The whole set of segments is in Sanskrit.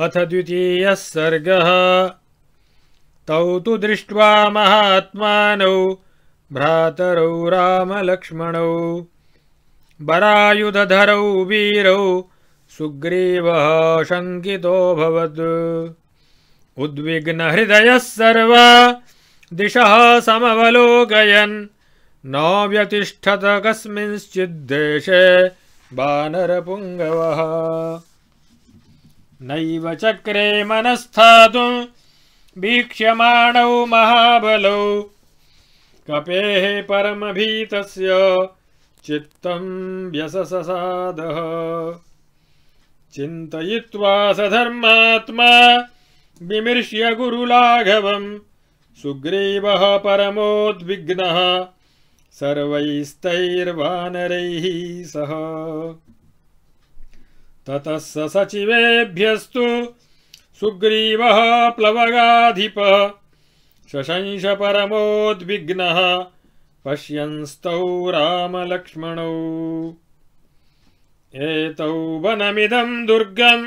अथ द्वितीयः सर्गः तौ तु दृष्ट्वा महात्मानौ भ्रातरौ रामलक्ष्मणौ बरायुधरौ वीरौ सुग्रीवः शङ्कितोऽभवत् उद्विग्नहृदयः दिशः समवलोकयन् न व्यतिष्ठत कस्मिंश्चिद्देशे वानरपुङ्गवः नैव चक्रे मनस्थातु वीक्ष्यमाणौ महाबलौ कपेः परमभीतस्य चित्तं व्यससादः चिन्तयित्वा स धर्मात्मा विमृश्य गुरुलाघवम् सुग्रीवः परमोद्विग्नः सर्वैस्तैर्वानरैः सह ततः सचिवेभ्यस्तु सुग्रीवः प्लवगाधिपः शशंसपरमोद्विग्नः पश्यन्स्तौ रामलक्ष्मणौ एतौ वनमिदम् दुर्गम्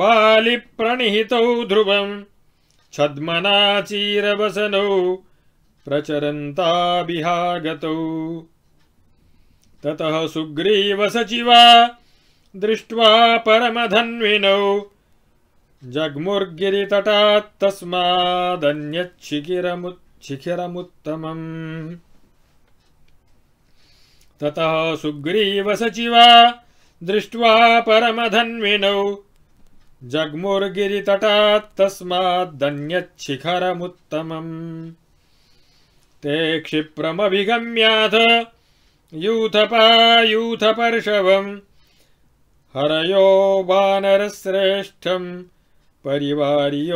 बालिप्रणिहितौ ध्रुवम् छद्मनाचीरवसनौ प्रचरन्ताभिहागतौ ततः सुग्रीवसचिवा दृष्ट्वा परमधन्विनौ जग्मुर्गिरितटात्तस्मादन्यच्छिखिरमुच्छिखिरमुत्तमम् ततः सुग्रीवसचिवा दृष्ट्वा परमधन्विनौ जगमुर्गिरितटात्तस्मादन्यच्छिखरमुत्तमम् ते क्षिप्रमभिगम्याथ यूथपायूथपर्शवम् हरयो वानरश्रेष्ठं परिवार्योपतस्थिरे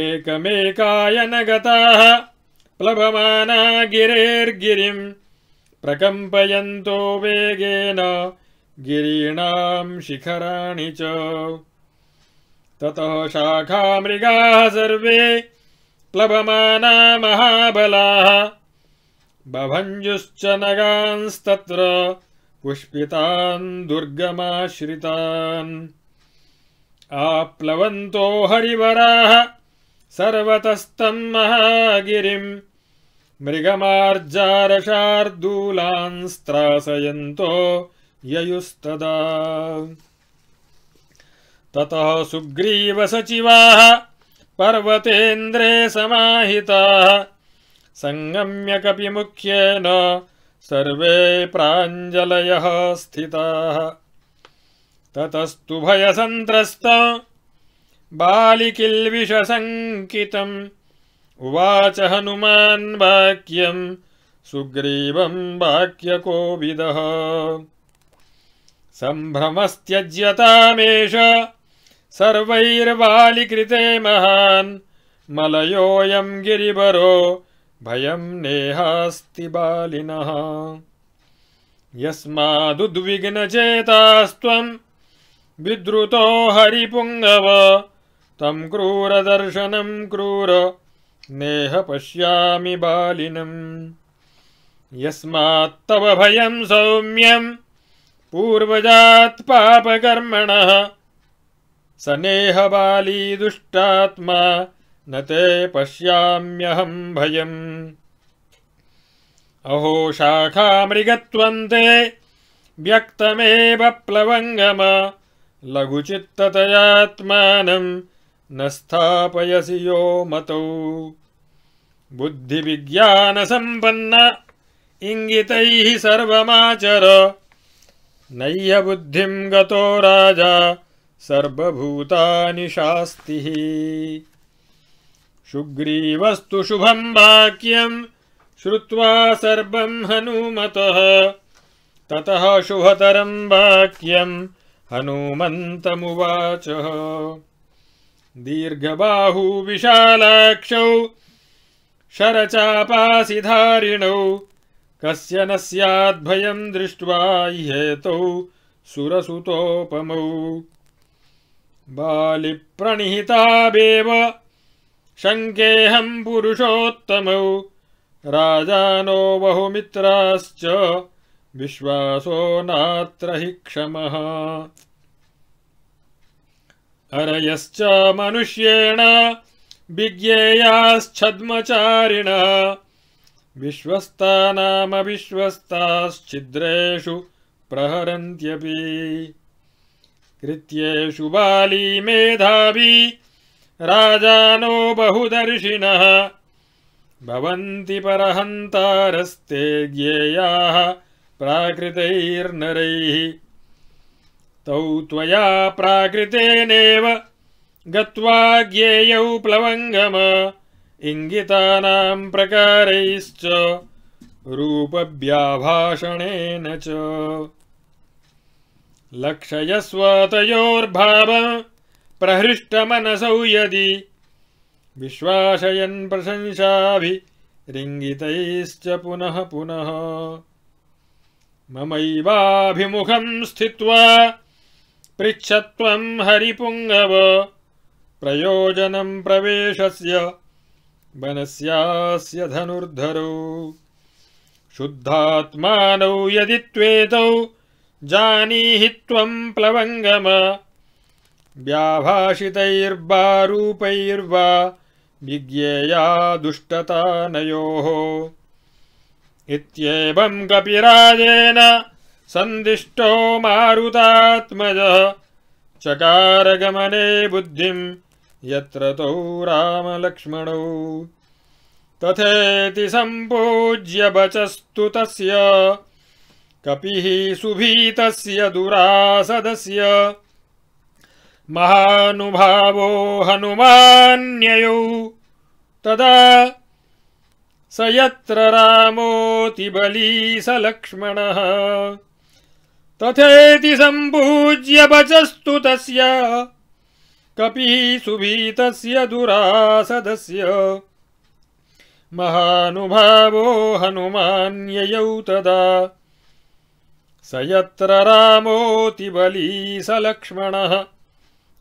एकमेकायनगताः प्लवमाना गिरेर्गिरिं प्रकम्पयन्तो वेगेन गिरीणां शिखराणि च ततः शाखामृगाः सर्वे प्लवमाना महाबलाः बभञ्जुश्च नगांस्तत्र पुष्पितान् दुर्गमाश्रितान् आप्लवन्तो हरिवराः सर्वतस्तम् महागिरिम् मृगमार्जारशार्दूलांस्त्रासयन्तो ययुस्तदा ततः सुग्रीवसचिवाः पर्वतेन्द्रे समाहिताः संगम्य कपि सङ्गम्यकपिमुख्येन सर्वे प्राञ्जलयः स्थिताः ततस्तु भयसन्त्रस्त बालिकिल्विषशङ्कितम् उवाच हनुमान् वाक्यम् सुग्रीवं वाक्यकोविदः सम्भ्रमस्त्यज्यतामेष सर्वैर्वालिकृते महान् मलयोऽयं गिरिवरो भयम नेहास्ति बालिनः यस्मादुद्विग्नचेतास्त्वं विद्रुतो हरिपुङ्गव तं क्रूरदर्शनं क्रूर नेह पश्यामि बालिनम् यस्मात्तव भयं सौम्यं पूर्वजात् पापकर्मणः स नेह बाली दुष्टात्मा न ते पश्याम्यहं भय अहो शाखा मृगत्वन्ते व्यक्तमेव प्लवंगम लघुचित्ततयात्मानं न स्थापयसि यो मतौ बुद्धि विज्ञान संपन्न इंगितैः सर्वमाचर नय्य बुद्धिं गतो राजा सर्वभूतानि शास्तिः सुग्रीवस्तु शुभम् वाक्यम् श्रुत्वा सर्वम् हनुमतः ततः शुभतरम् वाक्यम् हनुमन्तमुवाच विशालाक्षौ शरचापासिधारिणौ कस्य न स्याद्भयम् दृष्ट्वा ह्येतौ सुरसुतोपमौ बालिप्रणिहिताबेव शङ्केऽहम् पुरुषोत्तमौ राजानो बहुमित्राश्च विश्वासो नात्र हि क्षमः अरयश्च मनुष्येण विज्ञेयाश्छद्मचारिणः विश्वस्तानामविश्वस्ताश्चिद्रेषु प्रहरन्त्यपि कृत्येषु बाली मेधावी राजानो बहुदर्शिनः भवन्ति परहन्तारस्ते ज्ञेयाः प्राकृतैर्नरैः तौ त्वया प्राकृतेनेव गत्वा ज्ञेयौ प्लवङ्गम इङ्गितानाम् प्रकारैश्च रूपव्याभाषणेन च लक्ष्यस्वातयोर्भाव प्रहृष्टमनसौ यदि रिङ्गितैश्च पुनः पुनः ममैवाभिमुखम् स्थित्वा पृच्छत्वम् हरिपुङ्गव प्रयोजनम् प्रवेशस्य वनस्यास्य धनुर्धरौ शुद्धात्मानौ यदि त्वेतौ जानीहि त्वम् प्लवङ्गम व्याभाषितैर्वारूपैर्वा विज्ञेया दुष्टतानयोः इत्येवम् कपिराजेन सन्दिष्टो मारुतात्मजः चकारगमने बुद्धिम् यत्र तौ रामलक्ष्मणौ तथेति सम्पूज्य वचस्तु तस्य कपिः सुभीतस्य दुरासदस्य महानुभावो हनुमान्ययौ तदा स यत्र स सलक्ष्मणः तथेति सम्पूज्य वचस्तु तस्य सुभीतस्य दुरासदस्य महानुभावो हनुमान्ययौ तदा स यत्र स सलक्ष्मणः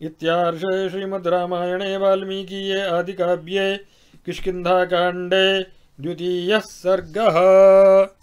इत्यार्षे श्रीमद् रामायणे वाल्मीकिये आदिकाव्ये किष्किन्धाकाण्डे द्वितीयः सर्गः